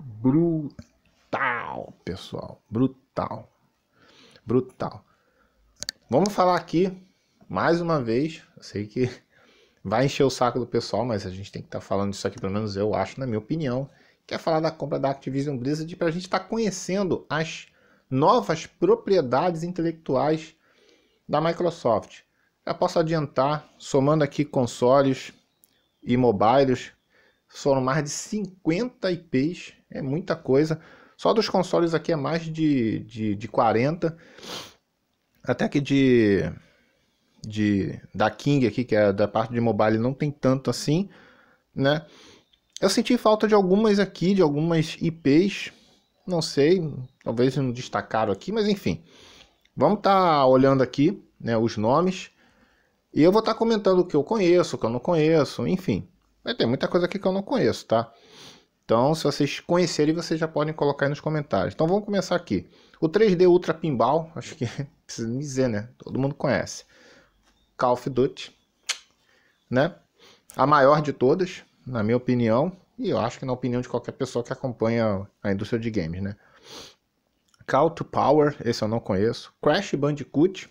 brutal, pessoal. Brutal. Brutal. Vamos falar aqui mais uma vez. Eu sei que vai encher o saco do pessoal, mas a gente tem que estar tá falando isso aqui, pelo menos eu acho, na minha opinião. Quer é falar da compra da Activision Blizzard para a gente estar tá conhecendo as novas propriedades intelectuais da Microsoft. Já posso adiantar, somando aqui consoles e mobiles, foram mais de 50 IPs, é muita coisa. Só dos consoles aqui é mais de, de, de 40. Até que de, de da King aqui, que é da parte de mobile, não tem tanto assim, né? Eu senti falta de algumas aqui, de algumas IPs, não sei, talvez não destacaram aqui, mas enfim. Vamos estar tá olhando aqui, né, os nomes. E eu vou estar tá comentando o que eu conheço, o que eu não conheço, enfim. Mas tem muita coisa aqui que eu não conheço, tá? Então, se vocês conhecerem, vocês já podem colocar aí nos comentários. Então, vamos começar aqui. O 3D Ultra Pinball, acho que precisa me dizer, né? Todo mundo conhece. Call of Duty, né? A maior de todas, na minha opinião, e eu acho que na opinião de qualquer pessoa que acompanha a indústria de games, né? Call to Power, esse eu não conheço. Crash Bandicoot,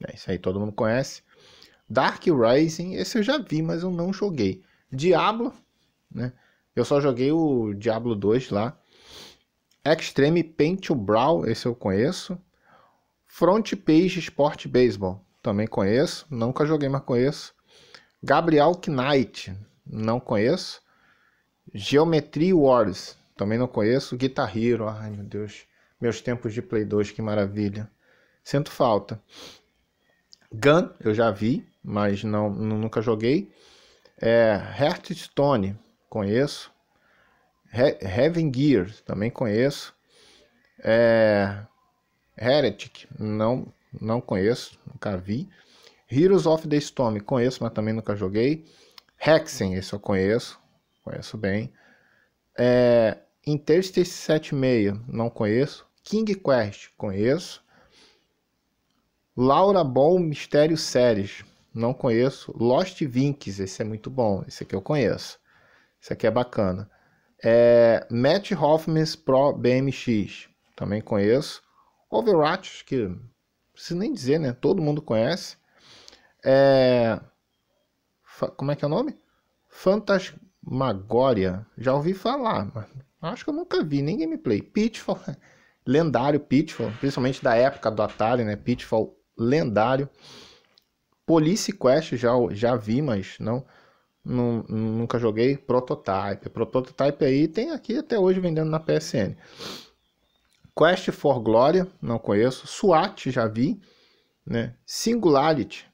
né? esse aí todo mundo conhece. Dark Rising, esse eu já vi, mas eu não joguei. Diablo, né? Eu só joguei o Diablo 2 lá. Extreme Paint to Brow, esse eu conheço. Front Page Sport Baseball, também conheço. Nunca joguei, mas conheço. Gabriel Knight, não conheço. Geometry Wars, também não conheço. Guitar Hero, ai meu Deus. Meus tempos de Play 2, que maravilha. Sinto falta. Gun, eu já vi, mas não, nunca joguei. É, Hearthstone, conheço. He Heaven Gear, também conheço. É, Heretic, não, não conheço, nunca vi. Heroes of the Storm, conheço, mas também nunca joguei. Hexen, esse eu conheço, conheço bem. É, Interstate 76, não conheço. King Quest, conheço. Laura Ball Mistério Séries, não conheço. Lost Vinks, esse é muito bom, esse aqui eu conheço. Esse aqui é bacana. É, Matt Hoffman's Pro BMX, também conheço. Overwatch, que preciso nem dizer, né? Todo mundo conhece. É, como é que é o nome? Fantasmagoria, já ouvi falar, mas acho que eu nunca vi nem gameplay. Pitfall, lendário Pitfall, principalmente da época do Atari, né? Pitfall lendário. Police Quest já, já vi, mas não, não nunca joguei. Prototype. Prototype aí tem aqui até hoje vendendo na PSN. Quest for Glory, não conheço. SWAT, já vi. Né? Singularity,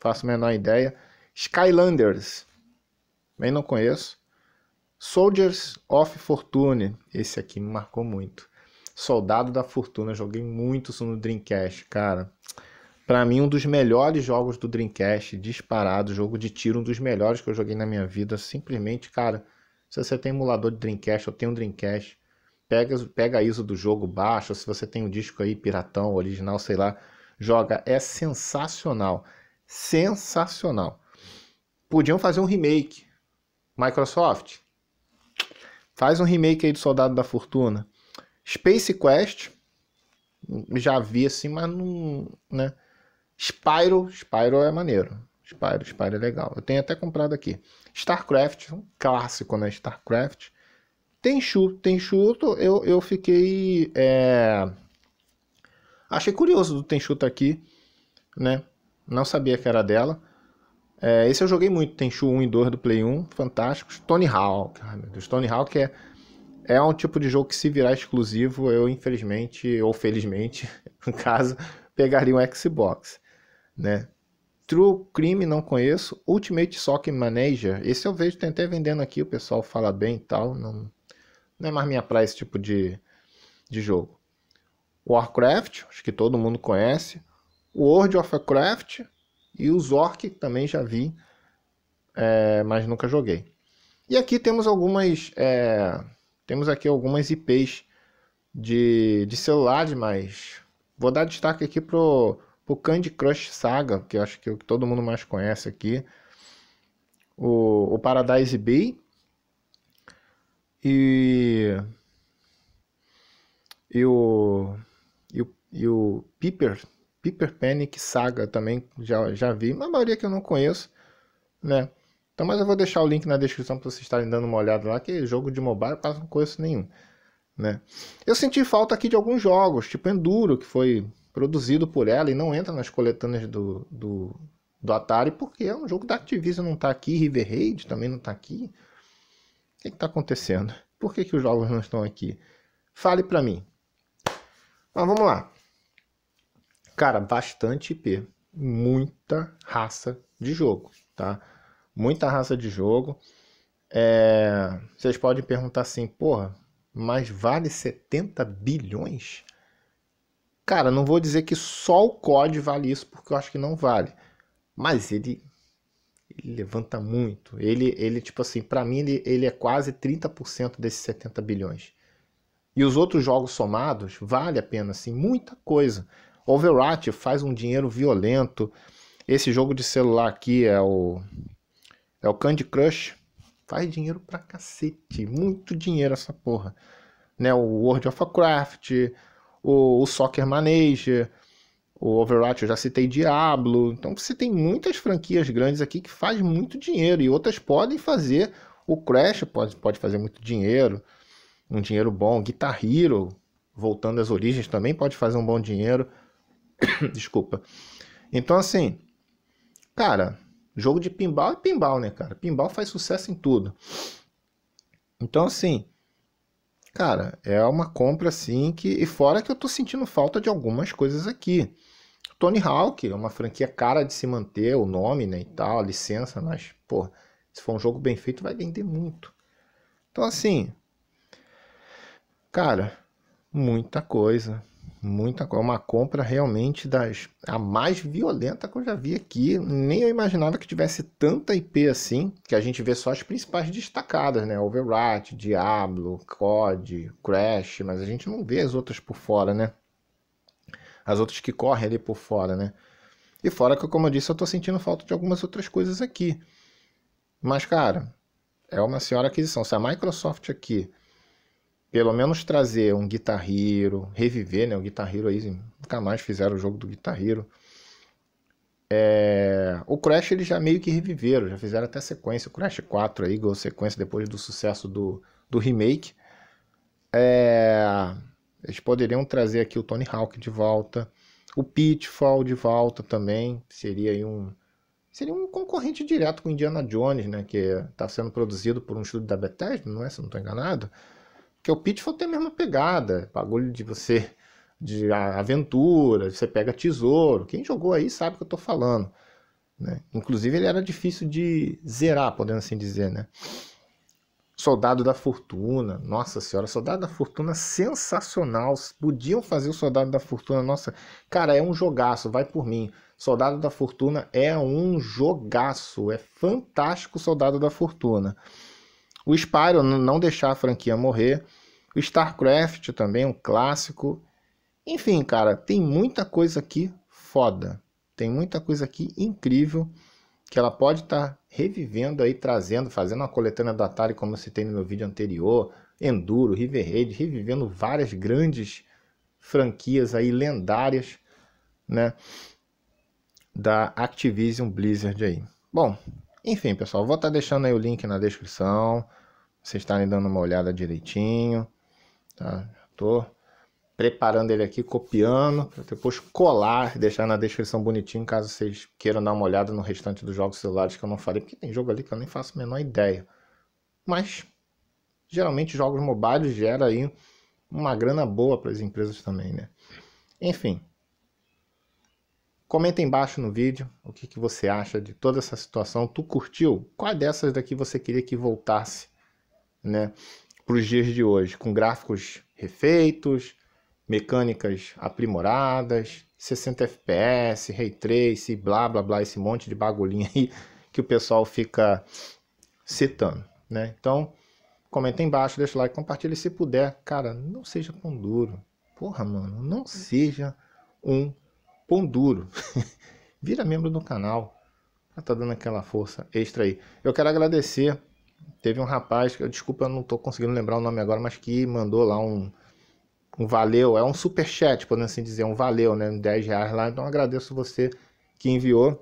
faço a menor ideia. Skylanders, também não conheço. Soldiers of Fortune, esse aqui me marcou muito. Soldado da Fortuna, joguei muito isso no Dreamcast, cara. Para mim, um dos melhores jogos do Dreamcast, disparado, jogo de tiro, um dos melhores que eu joguei na minha vida. Simplesmente, cara, se você tem emulador de Dreamcast, eu tenho um Dreamcast, pega, pega a ISO do jogo baixo, se você tem um disco aí piratão, original, sei lá, joga. É sensacional. Sensacional. Podiam fazer um remake. Microsoft, faz um remake aí do Soldado da Fortuna. Space Quest, já vi assim, mas não, né? Spyro, Spyro é maneiro. Spyro, Spyro é legal. Eu tenho até comprado aqui. StarCraft, um clássico, né? StarCraft. Tenchu, Tenchu, eu, eu fiquei. É... Achei curioso do Tenchu tá aqui, né? Não sabia que era dela. É, esse eu joguei muito, Tenchu 1 e 2 do Play 1, fantásticos. Tony Hawk, ai meu Deus, Tony Hawk é, é um tipo de jogo que se virar exclusivo, eu infelizmente, ou felizmente, no caso, pegaria um Xbox né? True Crime não conheço, Ultimate Soccer Manager, esse eu vejo, tem até vendendo aqui, o pessoal fala bem e tal, não, não é mais minha praia esse tipo de, de jogo. Warcraft, acho que todo mundo conhece, World of Warcraft e os Orc, também já vi, é, mas nunca joguei. E aqui temos algumas, é, temos aqui algumas IPs de, de celular, mas vou dar destaque aqui pro o Candy Crush Saga, que acho que é o que todo mundo mais conhece aqui, o, o Paradise Bay e, e o e o, e o Piper, Piper Panic Saga também já, já vi, uma maioria que eu não conheço, né? Então, mas eu vou deixar o link na descrição para vocês estarem dando uma olhada lá, que jogo de mobile eu quase não conheço nenhum, né? Eu senti falta aqui de alguns jogos, tipo Enduro, que foi produzido por ela e não entra nas coletâneas do, do, do Atari, porque é um jogo da Activision, não está aqui, River Raid também não está aqui. O que está acontecendo? Por que, que os jogos não estão aqui? Fale para mim. Mas vamos lá. Cara, bastante IP. Muita raça de jogo, tá? Muita raça de jogo. É... Vocês podem perguntar assim, porra, mas vale 70 bilhões? Cara, não vou dizer que só o COD vale isso, porque eu acho que não vale. Mas ele, ele levanta muito. Ele, ele tipo assim, para mim ele, ele é quase 30% desses 70 bilhões. E os outros jogos somados, vale a pena, assim, muita coisa. Overwatch faz um dinheiro violento. Esse jogo de celular aqui é o é o Candy Crush, faz dinheiro pra cacete, muito dinheiro essa porra. Né, o World of Warcraft, o, o Soccer Manager, o Overwatch eu já citei Diablo. Então você tem muitas franquias grandes aqui que faz muito dinheiro e outras podem fazer. O Crash pode, pode fazer muito dinheiro, um dinheiro bom. Guitar Hero, voltando às origens, também pode fazer um bom dinheiro. Desculpa. Então assim, cara, jogo de pinball é pinball, né, cara? Pinball faz sucesso em tudo. Então assim, Cara, é uma compra assim que. E fora que eu tô sentindo falta de algumas coisas aqui. Tony Hawk é uma franquia cara de se manter, o nome né, e tal, a licença, mas, pô, se for um jogo bem feito, vai vender muito. Então, assim. Cara, muita coisa. Muita coisa. É uma compra realmente das a mais violenta que eu já vi aqui. Nem eu imaginava que tivesse tanta IP assim, que a gente vê só as principais destacadas, né? Overwatch, Diablo, COD, Crash, mas a gente não vê as outras por fora, né? As outras que correm ali por fora, né? E fora que, como eu disse, eu tô sentindo falta de algumas outras coisas aqui. Mas, cara, é uma senhora aquisição. Se a Microsoft aqui pelo menos trazer um Hero, reviver, né? O guitarreiro aí nunca mais fizeram o jogo do guitarreiro. É... O Crash eles já meio que reviveram, já fizeram até sequência. O Crash 4 aí ganhou sequência depois do sucesso do, do remake. É... Eles poderiam trazer aqui o Tony Hawk de volta, o Pitfall de volta também. Seria aí um seria um concorrente direto com Indiana Jones, né? Que está sendo produzido por um estúdio da Bethesda, não é? Se não estou enganado. Porque o Pitfall tem a mesma pegada, bagulho de você, de aventura, você pega tesouro. Quem jogou aí sabe o que eu tô falando. Né? Inclusive ele era difícil de zerar, podendo assim dizer, né? Soldado da Fortuna, nossa senhora, Soldado da Fortuna sensacional. Podiam fazer o Soldado da Fortuna, nossa, cara, é um jogaço, vai por mim. Soldado da Fortuna é um jogaço, é fantástico Soldado da Fortuna. O Spyro, não deixar a franquia morrer. O StarCraft também, um clássico. Enfim, cara, tem muita coisa aqui foda. Tem muita coisa aqui incrível que ela pode estar tá revivendo aí, trazendo, fazendo uma coletânea do Atari, como eu citei no meu vídeo anterior, Enduro, River Raid, revivendo várias grandes franquias aí lendárias, né, da Activision Blizzard aí. Bom, enfim, pessoal, vou estar tá deixando aí o link na descrição vocês tá estarem dando uma olhada direitinho, tá? Tô preparando ele aqui, copiando, para depois colar, deixar na descrição bonitinho, caso vocês queiram dar uma olhada no restante dos jogos celulares que eu não falei, porque tem jogo ali que eu nem faço a menor ideia. Mas, geralmente, jogos mobile gera aí uma grana boa para as empresas também, né? Enfim, comenta embaixo no vídeo o que, que você acha de toda essa situação. Tu curtiu? Qual dessas daqui você queria que voltasse? né, para os dias de hoje, com gráficos refeitos, mecânicas aprimoradas, 60 FPS, Ray Trace, blá blá blá, esse monte de bagulhinho aí que o pessoal fica citando, né? Então, comenta embaixo, deixa o like, compartilha se puder. Cara, não seja pão duro. Porra, mano, não seja um pão duro. Vira membro do canal pra ah, tá dando aquela força extra aí. Eu quero agradecer Teve um rapaz, que, desculpa, eu não estou conseguindo lembrar o nome agora, mas que mandou lá um, um valeu, é um super chat, podemos assim dizer, um valeu, né, 10 reais lá. Então agradeço você que enviou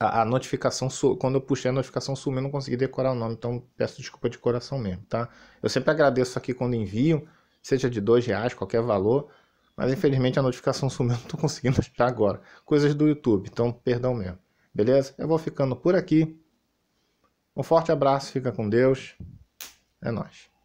a, a notificação, quando eu puxei a notificação sumiu, não consegui decorar o nome, então peço desculpa de coração mesmo, tá? Eu sempre agradeço aqui quando envio, seja de dois reais, qualquer valor, mas infelizmente a notificação sumiu, não estou conseguindo achar agora. Coisas do YouTube, então perdão mesmo. Beleza? Eu vou ficando por aqui. Um forte abraço, fica com Deus. É nós.